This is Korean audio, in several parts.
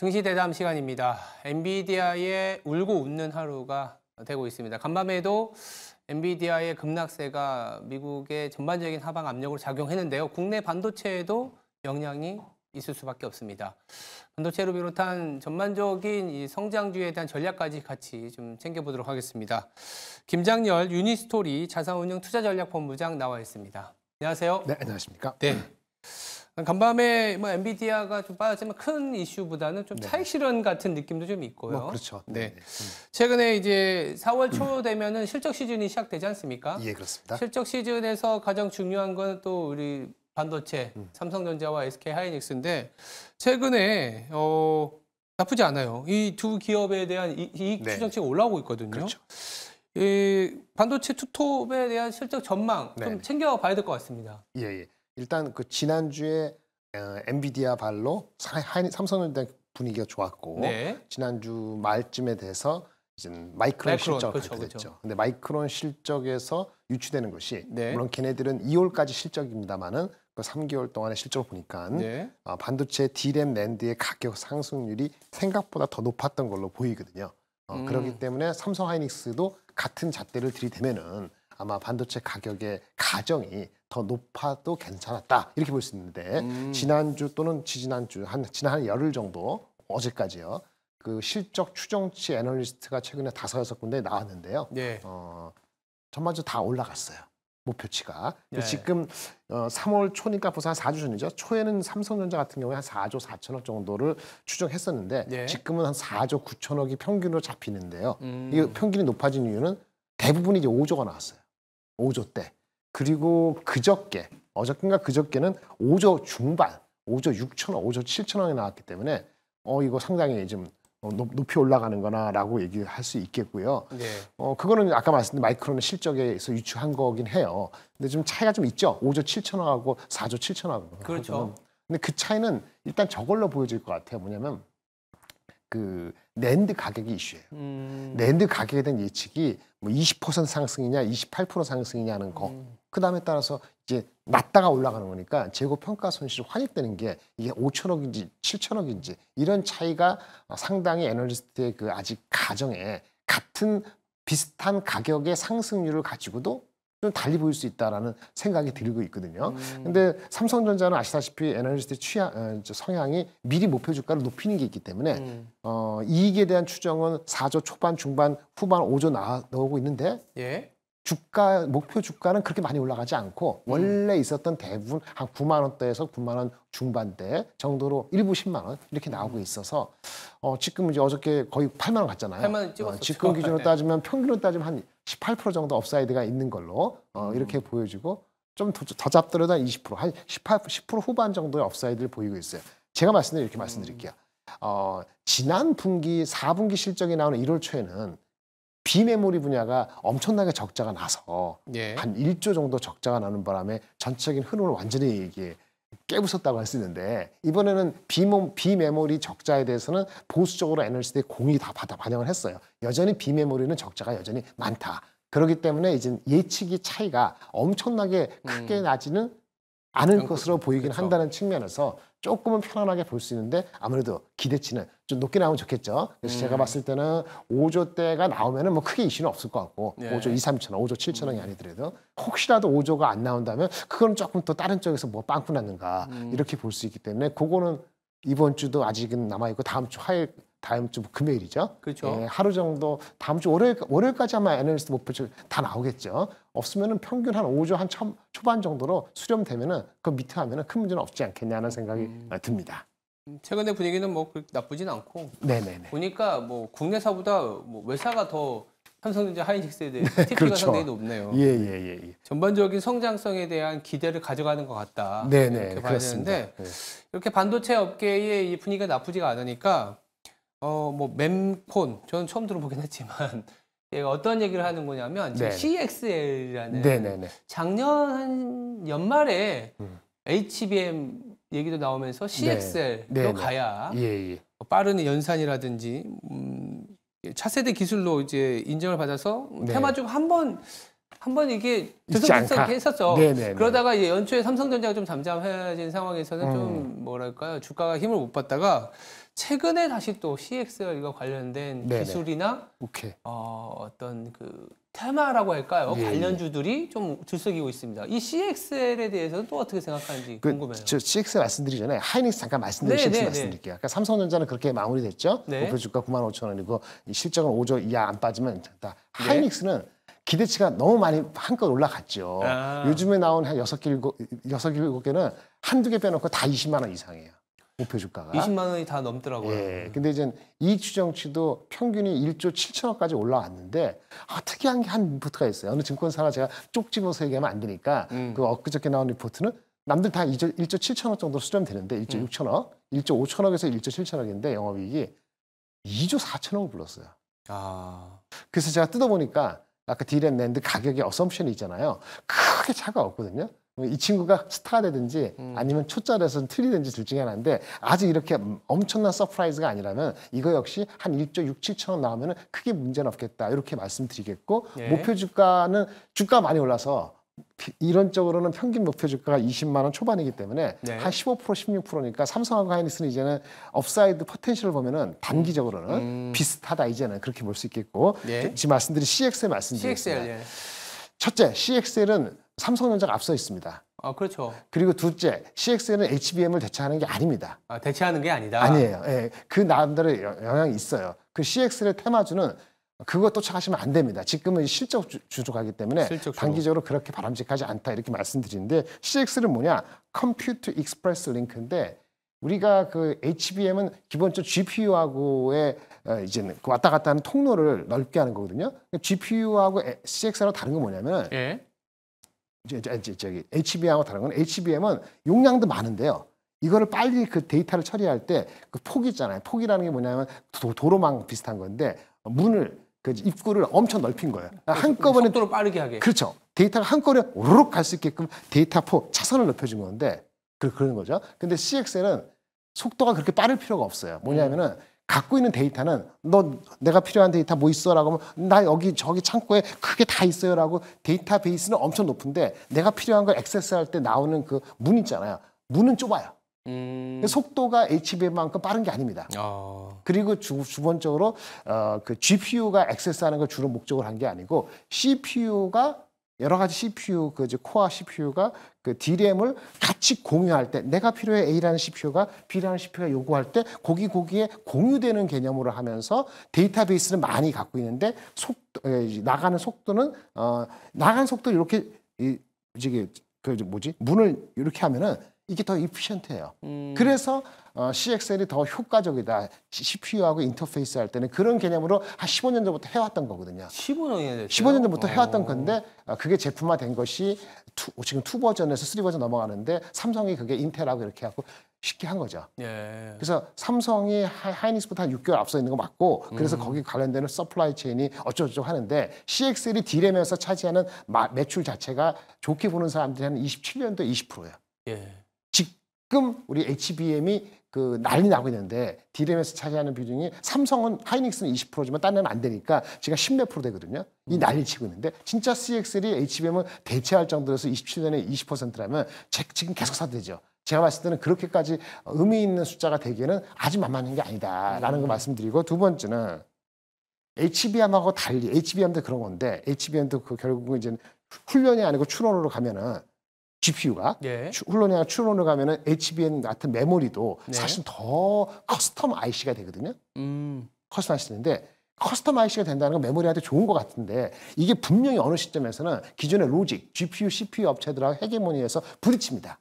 증시대담 시간입니다. 엔비디아의 울고 웃는 하루가 되고 있습니다. 간밤에도 엔비디아의 급락세가 미국의 전반적인 하방 압력을 작용했는데요. 국내 반도체에도 영향이 있을 수밖에 없습니다. 반도체를 비롯한 전반적인 이 성장주에 대한 전략까지 같이 좀 챙겨보도록 하겠습니다. 김장열 유니스토리 자산운용 투자전략본부장 나와 있습니다. 안녕하세요. 네, 안녕하십니까. 네. 그러니까 간밤에 뭐 엔비디아가 좀 빠졌지만 큰 이슈보다는 좀 네. 차익 실현 같은 느낌도 좀 있고요. 뭐 그렇죠. 네. 네. 최근에 이제 4월 초 되면은 실적 시즌이 시작되지 않습니까? 예, 그렇습니다. 실적 시즌에서 가장 중요한 건 또 우리 반도체, 음. 삼성전자와 SK 하이닉스인데 최근에 어 나쁘지 않아요. 이 두 기업에 대한 이익 네. 추정치가 올라오고 있거든요. 그렇죠. 이 반도체 투톱에 대한 실적 전망 네. 좀 네네. 챙겨봐야 될 것 같습니다. 예, 예. 일단 그 지난주에 엔비디아 발로 삼성을 대한 분위기가 좋았고 네. 지난주 말쯤에 대해서 이제 마이크론, 마이크론 실적 그렇죠, 발표됐죠. 그렇죠. 근데 마이크론 실적에서 유추되는 것이 네. 물론 걔네들은 2월까지 실적입니다만은 그 3개월 동안의 실적을 보니까 네. 어, 반도체 디램 랜드의 가격 상승률이 생각보다 더 높았던 걸로 보이거든요. 어, 음. 그렇기 때문에 삼성 하이닉스도 같은 잣대를 들이대면은 아마 반도체 가격의 가정이 더 높아도 괜찮았다 이렇게 볼 수 있는데 음. 지난주 또는 지지난주 한 지난 한 열흘 정도 어제까지요 그 실적 추정치 애널리스트가 최근에 다섯 여섯 군데 나왔는데요. 예. 어, 전반적으로 다 올라갔어요. 목표치가 예. 지금 어, 3월 초니까 보상 한 4주 전이죠. 초에는 삼성전자 같은 경우에 한 4조 4천억 정도를 추정했었는데 예. 지금은 한 4조 9천억이 평균으로 잡히는데요. 음. 이 평균이 높아진 이유는 대부분이 이제 5조가 나왔어요. 5조 때 그리고 그저께 어저께인가 그저께는 5조 중반 5조 6천원 5조 7천원이 나왔기 때문에 어 이거 상당히 좀 높이 올라가는 거나라고 얘기할 수 있겠고요. 네. 어 그거는 아까 말씀드린 마이크론의 실적에서 유추한 거긴 해요. 근데 좀 차이가 좀 있죠. 5조 7천원하고 4조 7천원 그렇죠. 근데 그 차이는 일단 저걸로 보여질 것 같아요. 뭐냐면 그 랜드 가격이 이슈예요. 음. 랜드 가격에 대한 예측이 뭐 20% 상승이냐, 28% 상승이냐는 거. 음. 그 다음에 따라서 이제 낮다가 올라가는 거니까 재고 평가 손실 이 환입되는 게 이게 5천억인지 7천억인지 이런 차이가 상당히 애널리스트의 그 아직 가정에 같은 비슷한 가격의 상승률을 가지고도 좀 달리 보일 수 있다라는 생각이 들고 있거든요. 음. 근데 삼성전자는 아시다시피 애널리스트 취향 어, 성향이 미리 목표 주가를 높이는 게 있기 때문에 음. 어, 이익에 대한 추정은 4조 초반, 중반, 후반 5조 나, 나오고 있는데 예? 주가 목표 주가는 그렇게 많이 올라가지 않고 원래 있었던 대부분 한 9만 원대에서 9만 원 중반대 정도로 일부 10만 원 이렇게 나오고 있어서 어 지금 이제 어저께 거의 8만 원 갔잖아요. 8만 원어 지금 기준으로 네. 따지면 평균으로 따지면 한 18% 정도 업사이드가 있는 걸로 어 음. 이렇게 음. 보여지고 좀더 더 잡더라도 한 20%, 한 18, 10% 후반 정도의 업사이드를 보이고 있어요. 제가 말씀드린 이렇게 말씀드릴게요. 음. 어 지난 분기 4분기 실적이 나오는 1월 초에는 비메모리 분야가 엄청나게 적자가 나서 예. 한 1조 정도 적자가 나는 바람에 전체적인 흐름을 완전히 이게 깨부쉈다고 할 수 있는데 이번에는 비모, 비메모리 적자에 대해서는 보수적으로 NLCD 공이 다 받아 반영을 했어요. 여전히 비메모리는 적자가 여전히 많다. 그렇기 때문에 이제 예측이 차이가 엄청나게 음. 크게 음. 나지는 않을 것으로 보이긴 그쵸. 그렇죠. 한다는 측면에서 조금은 편안하게 볼 수 있는데 아무래도 기대치는 좀 높게 나오면 좋겠죠. 그래서 음. 제가 봤을 때는 5조대가 나오면뭐 크게 이슈는 없을 것 같고 예. 5조 2, 3천 원, 5조 7천 원이 아니더라도 혹시라도 5조가 안 나온다면 그건 조금 또 다른 쪽에서 뭐 빵꾸 났는가 음. 이렇게 볼 수 있기 때문에 그거는 이번 주도 아직은 남아 있고 다음 주 화요일 다음 주 금요일이죠. 그렇죠. 예, 하루 정도 다음 주 월요일 월요일까지 아마 애널리스트 목표치 다 나오겠죠. 없으면 평균 한 5조 한 첨, 초반 정도로 수렴되면은 그 밑에 하면은 큰 문제는 없지 않겠냐는 생각이 음. 어, 듭니다. 음, 최근의 분위기는 뭐 나쁘진 않고 네네네. 보니까 뭐 국내사보다 뭐 외사가 더 삼성전자 하이닉스에 대해 TP가 그렇죠. 상당히 높네요. 예, 예, 예, 예, 전반적인 성장성에 대한 기대를 가져가는 것 같다. 네네, 이렇게 봐야 그렇습니다. 되 네. 이렇게 반도체 업계의 분위기가 나쁘지가 않으니까 어, 뭐맨콘 저는 처음 들어보긴 했지만 어떤 얘기를 하는 거냐면 지금 네네. CXL이라는 네네네. 작년 한 연말에 음. HBM 얘기도 나오면서 CXL로 네 가야 예, 예. 빠른 연산이라든지 음, 차세대 기술로 이제 인정을 받아서 네. 테마주 한번 한번 이게 들썩들썩 했었죠. 네네네. 그러다가 이제 연초에 삼성전자가 좀 잠잠해진 상황에서는 음. 좀 뭐랄까요 주가가 힘을 못 받다가 최근에 다시 또 c x l 이거 관련된 네네. 기술이나 오케이. 어, 어떤 그 테마라고 할까요? 예, 예. 관련주들이 좀 들썩이고 있습니다. 이 CXL에 대해서는 또 어떻게 생각하는지 그, 궁금해요. 저 CXL 말씀드리잖아요 하이닉스 잠깐 말씀드리 네, CXL 네, 네, 말씀드릴게요. 그까 그러니까 삼성전자는 그렇게 마무리됐죠. 네. 목표 주가 9만 5천 원이고 실적은 5조 이하 안 빠지면 다. 네. 하이닉스는 기대치가 너무 많이 한껏 올라갔죠. 아. 요즘에 나온 한 여섯 개 여섯 개 일곱 개는 한두 개 빼놓고 다 20만 원 이상이에요. 목표 주가가. 20만 원이 다 넘더라고요. 예. 근데 이제 이익 추정치도 평균이 1조 7천억까지 올라왔는데 아, 특이한 게 한 리포트가 있어요. 어느 증권사나 제가 쪽 집어서 얘기하면 안 되니까 음. 그 엊그저께 나온 리포트는 남들 다 2조, 1조 7천억 정도 수렴되는데 1조 음. 6천억, 1조 5천억에서 1조 7천억인데 영업이익이 2조 4천억을 불렀어요. 아. 그래서 제가 뜯어보니까 아까 디랜랜드 가격의 어썸션이 있잖아요. 크게 차가 없거든요. 이 친구가 스타라든지 음. 아니면 초짜라서 틀리든지 둘 중에 하나인데 아직 이렇게 엄청난 서프라이즈가 아니라면 이거 역시 한 1조 6, 7천 원 나오면 크게 문제는 없겠다 이렇게 말씀드리겠고 예. 목표 주가는 주가 많이 올라서 이론적으로는 평균 목표 주가가 20만 원 초반이기 때문에 네. 한15% 16%니까 삼성하고 하이닉스는 이제는 업사이드 포텐셜을 보면은 단기적으로는 음. 비슷하다 이제는 그렇게 볼 수 있겠고 네. 지금 말씀드린 CXL 말씀드리습니다 CXL, 예. 첫째, CXL은 삼성전자가 앞서 있습니다. 아, 그렇죠. 그리고 둘째, CXL은 HBM을 대체하는 게 아닙니다. 아, 대체하는 게 아니다. 아니에요. 예. 그 나름대로 영향이 있어요. 그 CXL의 테마주는 그것도 착하시면 안 됩니다. 지금은 실적 주주가기 때문에 실적 단기적으로 그렇게 바람직하지 않다 이렇게 말씀드리는데 CX는 뭐냐? 컴퓨터 익스프레스 링크인데 우리가 그 HBM은 기본적으로 GPU하고의 어, 이제는 그 왔다 갔다 하는 통로를 넓게 하는 거거든요. 그러니까 GPU하고 c x 하고 다른 건 뭐냐면 예. 이제, 이제 저기 HBM하고 다른 건 HBM은 용량도 많은데요. 이거를 빨리 그 데이터를 처리할 때 그 폭이 있잖아요. 폭이라는 게 뭐냐면 도, 로망 비슷한 건데 문을 그 입구를 엄청 넓힌 거예요. 그렇죠. 한꺼번에 속도로 빠르게 하게. 그렇죠. 데이터가 한꺼번에 오르륵 갈 수 있게끔 데이터 포 차선을 넓혀준 건데 그 그런 거죠. 근데 CX에는 속도가 그렇게 빠를 필요가 없어요. 뭐냐면은 음. 갖고 있는 데이터는 너 내가 필요한 데이터 뭐 있어라고 하면 나 여기 저기 창고에 크게 다 있어요라고 데이터베이스는 엄청 높은데 내가 필요한 걸 액세스할 때 나오는 그 문 있잖아요. 문은 좁아요. 음... 속도가 HBM만큼 빠른 게 아닙니다. 어... 그리고 주, 주 번적으로 어, 그 GPU가 액세스하는 걸 주로 목적으로 한 게 아니고 CPU가 여러 가지 CPU 그 이제 코어 CPU가 그 DRAM을 같이 공유할 때 내가 필요해 A라는 CPU가 B라는 CPU가 요구할 때 고기 고기에 공유되는 개념으로 하면서 데이터베이스는 많이 갖고 있는데 속 나가는 속도는 어 나간 속도 이렇게 이 이게 그 뭐지 문을 이렇게 하면은 이게 더 이피션트해요. 음. 그래서 어, CXL이 더 효과적이다. CPU하고 인터페이스 할 때는 그런 개념으로 한 15년 전부터 해왔던 거거든요. 15년이 됐어요? 15년 전부터 오. 해왔던 건데 어, 그게 제품화된 것이 투, 지금 투 버전에서 쓰리 버전 넘어가는데 삼성이 그게 인텔하고 이렇게 하고 쉽게 한 거죠. 예. 그래서 삼성이 하이닉스보다 한 6개월 앞서 있는 거 맞고 그래서 음. 거기 관련되는 서플라이 체인이 어쩌고저쩌고 하는데 CXL이 디램에서 차지하는 마, 매출 자체가 좋게 보는 사람들이 한 27년도 20%예요. 예. 지금 우리 HBM이 그 난리 나고 있는데 디램에서 차지하는 비중이 삼성은 하이닉스는 20%지만 딴 데는 안 되니까 제가 10몇 프로 되거든요. 이 음. 난리 치고 있는데 진짜 CX3 HBM을 대체할 정도로서 27년에 20%라면 제, 지금 계속 사도 되죠. 제가 봤을 때는 그렇게까지 의미 있는 숫자가 되기에는 아직 만만한 게 아니다라는 음. 거 말씀드리고 두 번째는 HBM하고 달리 HBM도 그런 건데 HBM도 그 결국은 이제 훈련이 아니고 추론으로 가면은 GPU가 예. 홀로냐 추론을 가면은 HBM 같은 메모리도 네. 사실 더 커스텀 IC가 되거든요. 음. 커스텀 IC인데 커스텀 IC가 된다는 건 메모리한테 좋은 것 같은데 이게 분명히 어느 시점에서는 기존의 로직, GPU, CPU 업체들하고 헤게모니에서 부딪힙니다.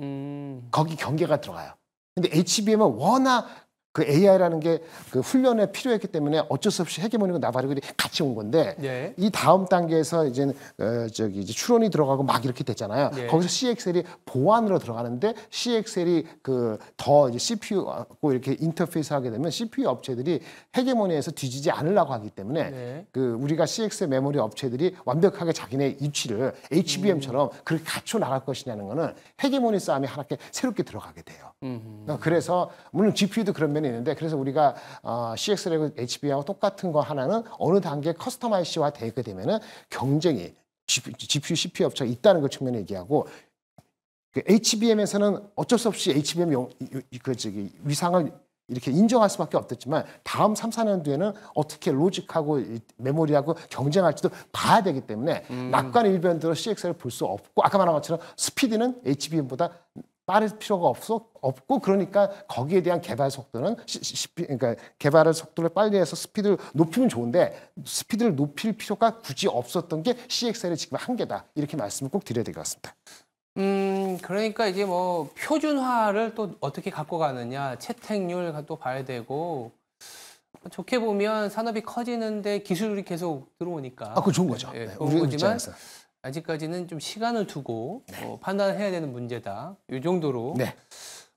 음. 거기 경계가 들어가요. 근데 HBM은 워낙 그 AI라는 게 그 훈련에 필요했기 때문에 어쩔 수 없이 헤게모니가나발르글이 같이 온 건데 예. 이 다음 단계에서 이제 어, 저기 이제 추론이 들어가고 막 이렇게 됐잖아요. 예. 거기서 CXL이 보안으로 들어가는데 CXL이 그더 이제 CPU하고 이렇게 인터페이스 하게 되면 CPU 업체들이 헤게모니에서 뒤지지 않으려고 하기 때문에 예. 그 우리가 CX 메모리 업체들이 완벽하게 자기네 입치를 HBM처럼 음. 그렇게 갖춰 나갈 것이냐는 거는 헤게모니 싸움이 하나게 새롭게 들어가게 돼요. 음흠. 그래서 물론 GPU도 그런 면 당연히 있는데 그래서 우리가 어, CX라고 HB하고 똑같은 거 하나는 어느 단계 커스터마이 c 와 대게 되면은 경쟁이 GPU, CPU 업체가 있다는 걸 측면에 얘기하고 그 HBM에서는 어쩔 수 없이 HBM 용, 그 저기 위상을 이렇게 인정할 수밖에 없었지만 다음 3, 4년 뒤에는 어떻게 로직하고 메모리하고 경쟁할지도 봐야 되기 때문에 음. 낙관 일변대로 CX를 볼 수 없고 아까 말한 것처럼 스피드는 HBM보다 빠를 필요가 없어, 없고 그러니까 거기에 대한 개발 속도는 시, 시, 그러니까 개발의 속도를 빨리 해서 스피드를 높이면 좋은데 스피드를 높일 필요가 굳이 없었던 게 CXL의 지금 한계다 이렇게 말씀을 꼭 드려야 될 것 같습니다. 음 그러니까 이제 뭐 표준화를 또 어떻게 갖고 가느냐 채택률 또 봐야 되고 좋게 보면 산업이 커지는데 기술이 계속 들어오니까 아그 좋은 거죠. 예, 네, 우리 입장에서. 아직까지는 좀 시간을 두고 네. 어, 판단해야 되는 문제다. 이 정도로 네.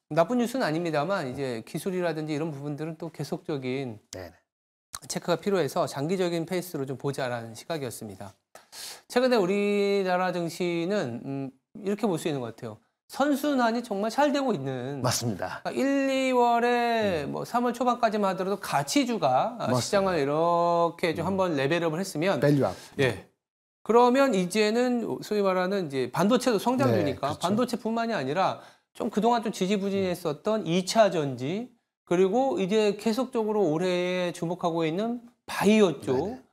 나쁜 뉴스는 아닙니다만 이제 기술이라든지 이런 부분들은 또 계속적인 네, 네. 체크가 필요해서 장기적인 페이스로 좀 보자라는 시각이었습니다. 최근에 우리나라 정시는 음, 이렇게 볼 수 있는 것 같아요. 선순환이 정말 잘 되고 있는 맞습니다. 그러니까 1, 2월에 음. 뭐 3월 초반까지만 하더라도 가치주가 아, 맞습니다. 시장을 이렇게 좀 음. 한번 레벨업을 했으면 밸류업. 예. 음. 그러면 이제는 소위 말하는 이제 반도체도 성장주니까 네, 그렇죠. 반도체뿐만이 아니라 좀 그동안 좀 지지부진했었던 2차 전지 그리고 이제 계속적으로 올해 주목하고 있는 바이오 쪽 네네. 네.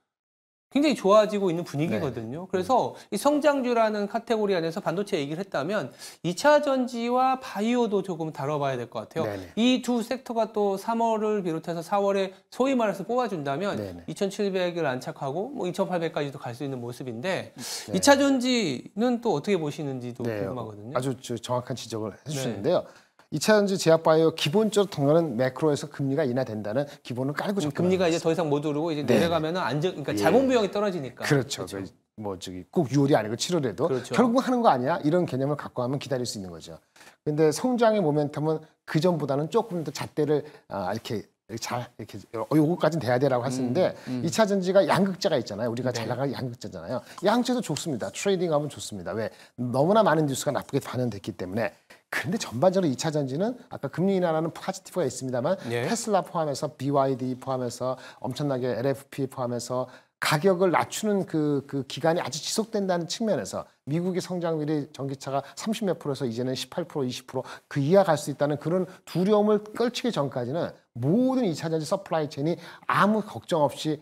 굉장히 좋아지고 있는 분위기거든요. 네. 그래서 이 성장주라는 카테고리 안에서 반도체 얘기를 했다면 2차 전지와 바이오도 조금 다뤄봐야 될 것 같아요. 이 두 섹터가 또 3월을 비롯해서 4월에 소위 말해서 뽑아준다면 네네. 2,700을 안착하고 뭐 2,800까지도 갈 수 있는 모습인데 네. 2차 전지는 또 어떻게 보시는지도 네. 궁금하거든요. 아주 정확한 지적을 해주셨는데요. 네. 2차전지 제약바이오 기본적으로 통과는 매크로에서 금리가 인하된다는 기본을 깔고 음, 접 금리가 이제 더 이상 못 오르고 이제 네. 내려가면은 안정 그러니까 예. 자본 부양이 떨어지니까. 그렇죠. 그렇죠. 그 뭐 저기 꼭 6월이 아니고 7월에도 그렇죠. 결국 하는 거 아니야 이런 개념을 갖고 하면 기다릴 수 있는 거죠. 근데 성장의 모멘텀은 그 전보다는 조금 더 잣대를 아, 이렇게 잘 이렇게 요거까지 돼야 되라고하었는데 이차 음, 음. 전지가 양극재가 있잖아요. 우리가 네. 잘나갈 양극재잖아요. 양극재도 좋습니다. 트레이딩하면 좋습니다. 왜 너무나 많은 뉴스가 나쁘게 반영됐기 때문에 근데 전반적으로 2차 전지는 아까 금리 인하라는 파지티브가 있습니다만 예. 테슬라 포함해서 BYD 포함해서 엄청나게 LFP 포함해서 가격을 낮추는 그, 그 기간이 아주 지속된다는 측면에서 미국의 성장률이 전기차가 30몇 프로에서 이제는 18% 20%그 이하 갈 수 있다는 그런 두려움을 끌치기 전까지는 모든 이차 전지 서플라이 체인이 아무 걱정 없이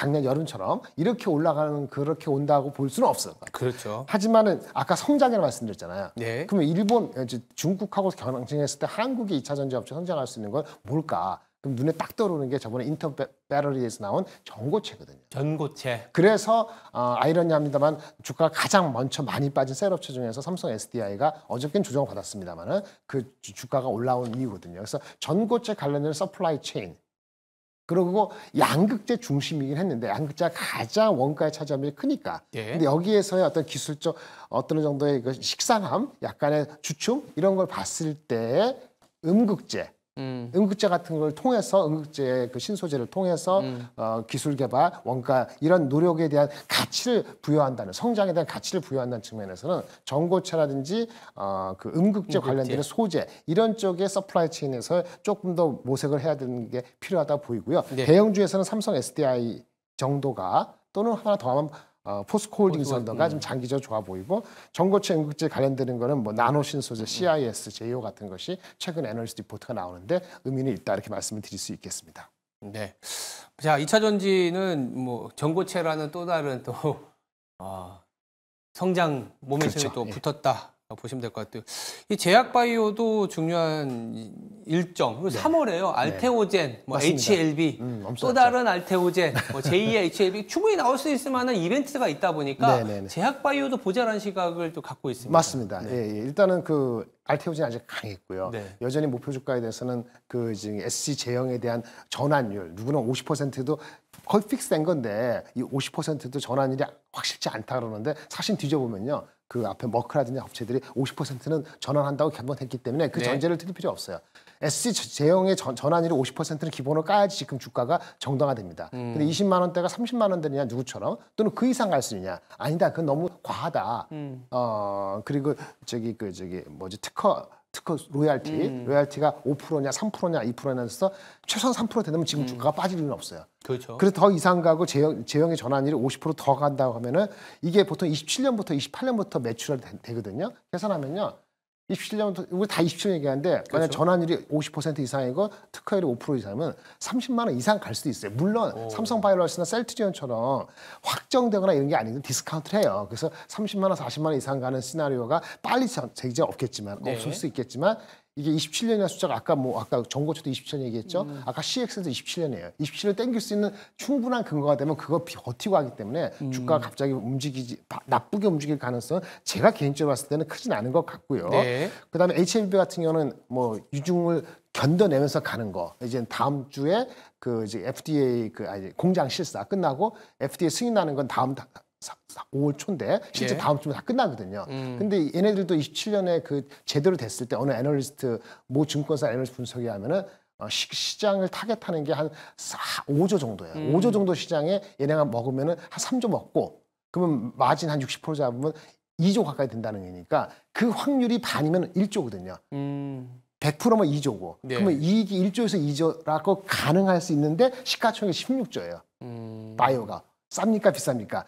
작년 여름처럼 이렇게 올라가는 그렇게 온다고 볼 수는 없어요. 을 그렇죠. 하지만은 아까 성장이라고 말씀드렸잖아요. 네. 그러면 일본 중국하고 경쟁했을 때 한국이 2차 전지업체 성장할 수 있는 건 뭘까? 그럼 눈에 딱 떠오르는 게 저번에 인터배러리에서 나온 전고체거든요. 전고체. 그래서 어, 아이러니합니다만 주가가 가장 먼저 많이 빠진 셀업체 중에서 삼성 SDI가 어저께는 조정받았습니다만은 을그 주가가 올라온 이유거든요. 그래서 전고체 관련된 서플라이 체인 그리고 양극재 중심이긴 했는데 양극재가 가장 원가의 차지함이 크니까. 예. 근데 여기에서의 어떤 기술적 어떤 정도의 그 식상함, 약간의 주춤 이런 걸 봤을 때 음극재 음. 응급제 같은 걸 통해서 응급제 그 신소재를 통해서 음. 어, 기술 개발, 원가 이런 노력에 대한 가치를 부여한다는 성장에 대한 가치를 부여한다는 측면에서는 전고체라든지 어, 그 응급제 관련된 소재 이런 쪽의 서플라이 체인에서 조금 더 모색을 해야 되는 게 필요하다 보이고요. 네. 대형주에서는 삼성 SDI 정도가 또는 하나 더 하면 어, 포스코홀딩스 더가좀 장기적으로 좋아 보이고 전고체 응급제 관련되는 거는 뭐 나노신 소재 음. CIS, JO 같은 것이 최근 에너지 리포트가 나오는데 의미는 있다 이렇게 말씀을 드릴 수 있겠습니다. 네. 자, 2차 전지는 뭐 전고체라는 또 다른 또 어, 성장 모멘텀이 그렇죠. 또 예. 붙었다. 아, 보시면 될 것 같아요. 이 제약바이오도 중요한 일정. 네. 3월에요. 알테오젠, 네. 뭐 맞습니다. HLB, 음, 또 다른 알테오젠, 뭐 JHLB e 충분히 나올 수 있을 만한 이벤트가 있다 보니까 네, 네, 네. 제약바이오도 보자란 시각을 또 갖고 있습니다. 맞습니다. 예, 예. 일단은 그 알테오젠 아직 강했고요. 여전히 목표 주가에 대해서는 그 지금 SC 제형에 대한 전환율 누구는 50%도 거의 픽스된 건데 이 50%도 전환율이 확실치 않다 그러는데 사실 뒤져보면요. 그 앞에 머크라든지 업체들이 50%는 전환한다고 결정했기 때문에 그 네. 전제를 틀릴 필요 없어요. SC 제형의 전, 환율이 50%는 기본으로 까야지 지금 주가가 정당화됩니다. 음. 근데 20만 원대가 30만 원대냐 누구처럼 또는 그 이상 갈 수 있냐 아니다 그건 너무 과하다. 음. 어 그리고 저기 그 저기 뭐지 특허 특허 로얄티, 음. 로얄티가 5%냐 3%냐 2%냐 해서 최소한 3% 되면 지금 음. 주가가 빠질 일은 없어요. 그렇죠. 그래서 더 이상 가고 제형, 제형의 전환율이 50%더 간다고 하면은 이게 보통 27년부터 28년부터 매출을 되, 되거든요. 계산하면요. 27년 우리 다 27년 얘기하는데 그렇죠. 만약 전환율이 50% 이상이고 특허율이 5% 이상이면 30만 원 이상 갈 수도 있어요. 물론 삼성 바이러스나 셀트리온처럼 확정되거나 이런 게 아니고 디스카운트를 해요. 그래서 30만 원, 40만 원 이상 가는 시나리오가 빨리 제기자 없겠지만 네. 없을 수 있겠지만 이게 27년이라는 숫자가 아까 뭐 아까 정고초도 27년 얘기했죠. 음. 아까 CX도 27년이에요. 27년 땡길 수 있는 충분한 근거가 되면 그거 버티고 하기 때문에 음. 주가가 갑자기 움직이지 나쁘게 움직일 가능성은 제가 개인적으로 봤을 때는 크진 않은 것 같고요. 네. 그다음에 HMB 같은 경우는 뭐 유증을 견뎌내면서 가는 거. 이제 다음 주에 그 이제 FDA 그 아니 공장 실사 끝나고 FDA 승인나는 건 다음 5월 초인데 실제 예. 다음 주면 다 끝나거든요. 음. 근데 얘네들도 27년에 그 제대로 됐을 때 어느 애널리스트 모 증권사 애널리스트 분석에 하면은 어, 시, 장을 타겟하는 게 한 5조 정도예요. 음. 5조 정도 시장에 얘네가 먹으면은 한 3조 먹고 그러면 마진 한 60% 잡으면 2조 가까이 된다는 거니까 그 확률이 반이면 1조거든요. 음. 100%면 2조고 네. 그러면 이익이 1조에서 2조라고 가능할 수 있는데 시가총액이 16조예요. 음. 바이오가 쌉니까 비쌉니까?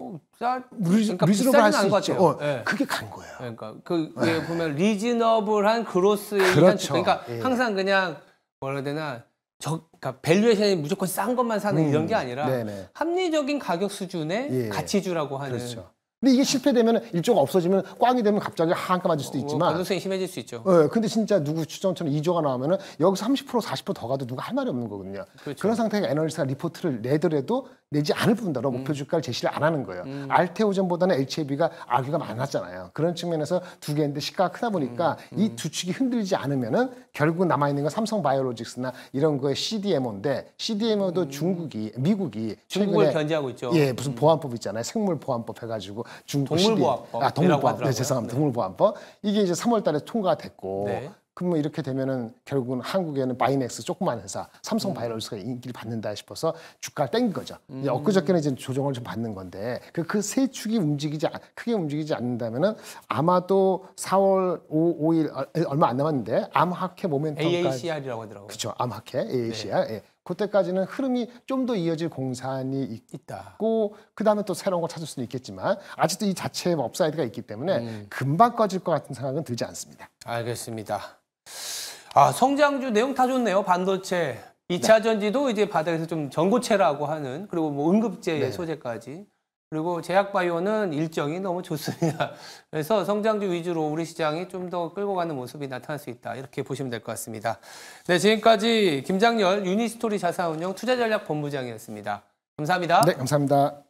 어, 싸, 그러니까 비싸진 않은 것같아 어, 네. 그게 간 거예요. 그러니까 그 네. 보면 리즈너블한 그로스의 그렇죠. 그러니까 예. 항상 그냥 뭐라 해야 되나 저, 그러니까 밸류에이션이 무조건 싼 것만 사는 음, 이런 게 아니라 네네. 합리적인 가격 수준의 예. 가치주라고 하는 그렇죠. 근데 이게 실패되면 일조가 없어지면 꽝이 되면 갑자기 하한가 맞을 수도 어, 있지만 뭐 변동성이 심해질 수 있죠. 예, 근데 진짜 누구 추정처럼 이조가 나오면은 여기서 30% 40%더 가도 누가 할 말이 없는 거거든요. 그렇죠. 그런 상태에 애널리스트가 리포트를 내더라도 내지 않을 뿐더러 음. 목표 주가를 제시를 안 하는 거예요. 음. 알테오전보다는 HAB가 악유가 많았잖아요. 그런 측면에서 두 개인데 시가가 크다 보니까 음. 음. 이두 축이 흔들리지 않으면은 결국 남아 있는 건 삼성 바이오로직스나 이런 거에 CDMO인데 CDMO도 음. 중국이 미국이 중국을 견제하고 있죠. 예, 무슨 음. 보안법 있잖아요. 생물 보안법 해가지고 중국 동물보안법. 아, 동물보안. 네, 죄송합니다. 네. 동물보안법. 이게 이제 3월 달에 통과됐고 네. 그러면 뭐 이렇게 되면은 결국은 한국에는 바이넥스 조그만 회사 삼성 음. 바이러스가 인기를 받는다 싶어서 주가를 땡긴 거죠. 음. 이제 엊그저께는 이제 조정을 좀 받는 건데 그세 그 축이 움직이지 크게 움직이지 않는다면은 아마도 4월 5, 일 아, 얼마 안 남았는데 암학회 모멘텀까지 AACR이라고 하더라고요. 그렇죠. 암학회 AACR. 네. 예. 그때까지는 흐름이 좀 더 이어질 공산이 있고 그다음에 또 새로운 걸 찾을 수는 있겠지만 아직도 이 자체의 뭐 업사이드가 있기 때문에 음. 금방 꺼질 것 같은 생각은 들지 않습니다. 알겠습니다. 아 성장주 내용 다 좋네요. 반도체, 2차 네. 전지도 이제 바닥에서 좀 전고체라고 하는 그리고 뭐 응급제 네. 소재까지 그리고 제약바이오는 일정이 너무 좋습니다. 그래서 성장주 위주로 우리 시장이 좀 더 끌고 가는 모습이 나타날 수 있다. 이렇게 보시면 될 것 같습니다. 네, 지금까지 김장열 유니스토리 자산운용 투자전략본부장이었습니다. 감사합니다. 네, 감사합니다.